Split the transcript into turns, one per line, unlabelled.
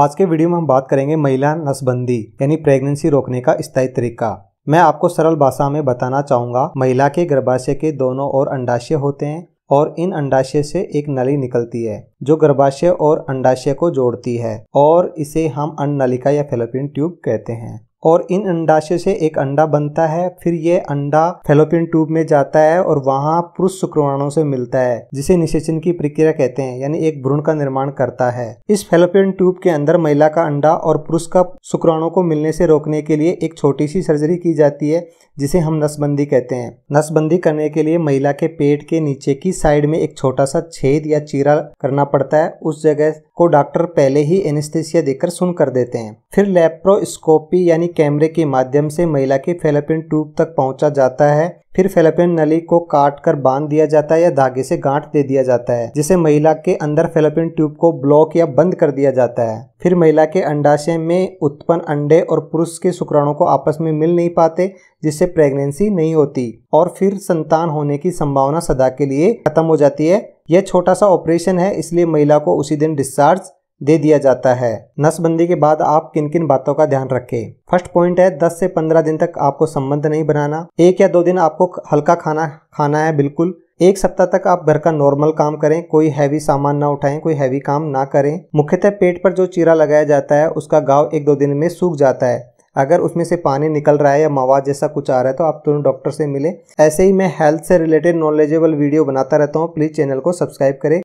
आज के वीडियो में हम बात करेंगे महिला नसबंदी यानी प्रेगनेंसी रोकने का स्थायी तरीका मैं आपको सरल भाषा में बताना चाहूंगा महिला के गर्भाशय के दोनों ओर अंडाशय होते हैं और इन अंडाशय से एक नली निकलती है जो गर्भाशय और अंडाशय को जोड़ती है और इसे हम अंड नलिका या फेलोपिन ट्यूब कहते हैं और इन अंडाशय से एक अंडा बनता है फिर ये अंडा फेलोपियन ट्यूब में जाता है और वहाँ पुरुष शुक्राणुओं से मिलता है जिसे निषेचन की प्रक्रिया कहते हैं यानी एक भ्रूण का निर्माण करता है इस फेलोपियन ट्यूब के अंदर महिला का अंडा और पुरुष का शुक्राणु को मिलने से रोकने के लिए एक छोटी सी सर्जरी की जाती है जिसे हम नसबंदी कहते हैं नसबंदी करने के लिए महिला के पेट के नीचे की साइड में एक छोटा सा छेद या चीरा करना पड़ता है उस जगह को डॉक्टर पहले ही एनेस्थेसिया देकर सुन कर देते हैं फिर लेप्रोस्कोपी यानी कैमरे के माध्यम से महिला के फेलोपियन ट्यूब तक पहुंचा जाता है फिर फेलोपियन नली को काट कर बांध दिया जाता है या धागे से गांठ दे दिया जाता है जिसे महिला के अंदर फेलोपियन ट्यूब को ब्लॉक या बंद कर दिया जाता है फिर महिला के अंडाशय में उत्पन्न अंडे और पुरुष के शुक्राणु को आपस में मिल नहीं पाते जिससे प्रेगनेंसी नहीं होती और फिर संतान होने की संभावना सदा के लिए खत्म हो जाती है यह छोटा सा ऑपरेशन है इसलिए महिला को उसी दिन डिस्चार्ज दे दिया जाता है नसबंदी के बाद आप किन किन बातों का ध्यान रखें फर्स्ट पॉइंट है 10 से 15 दिन तक आपको संबंध नहीं बनाना एक या दो दिन आपको हल्का खाना खाना है बिल्कुल एक सप्ताह तक आप घर का नॉर्मल काम करें कोई हैवी सामान ना उठाएं कोई हैवी काम ना करें मुख्यतः पेट पर जो चीरा लगाया जाता है उसका गाँव एक दो दिन में सूख जाता है अगर उसमें से पानी निकल रहा है या मवा जैसा कुछ आ रहा है तो आप तुरंत डॉक्टर से मिले ऐसे ही मैं हेल्थ से रिलेटेड नॉलेजेबल वीडियो बनाता रहता हूँ प्लीज़ चैनल को सब्सक्राइब करें